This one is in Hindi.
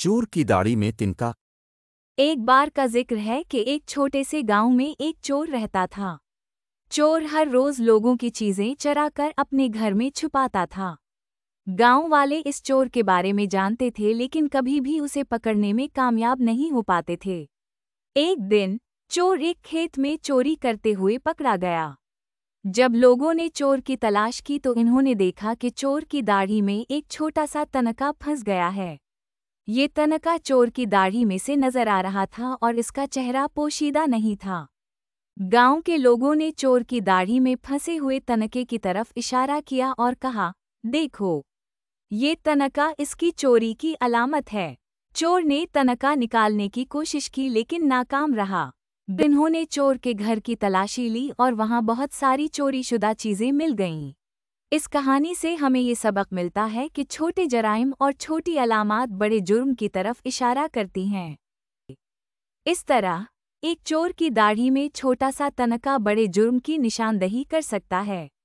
चोर की दाढ़ी में तिनका एक बार का जिक्र है कि एक छोटे से गांव में एक चोर रहता था चोर हर रोज लोगों की चीजें चराकर अपने घर में छुपाता था गांव वाले इस चोर के बारे में जानते थे लेकिन कभी भी उसे पकड़ने में कामयाब नहीं हो पाते थे एक दिन चोर एक खेत में चोरी करते हुए पकड़ा गया जब लोगों ने चोर की तलाश की तो इन्होंने देखा कि चोर की दाढ़ी में एक छोटा सा तनका फंस गया है ये तनका चोर की दाढ़ी में से नजर आ रहा था और इसका चेहरा पोशीदा नहीं था गांव के लोगों ने चोर की दाढ़ी में फंसे हुए तनके की तरफ इशारा किया और कहा देखो ये तनका इसकी चोरी की अलामत है चोर ने तनका निकालने की कोशिश की लेकिन नाकाम रहा इन्होंने चोर के घर की तलाशी ली और वहां बहुत सारी चोरीशुदा चीजें मिल गईं इस कहानी से हमें ये सबक मिलता है कि छोटे जराइम और छोटी अलामत बड़े जुर्म की तरफ इशारा करती हैं इस तरह एक चोर की दाढ़ी में छोटा सा तनका बड़े जुर्म की निशानदही कर सकता है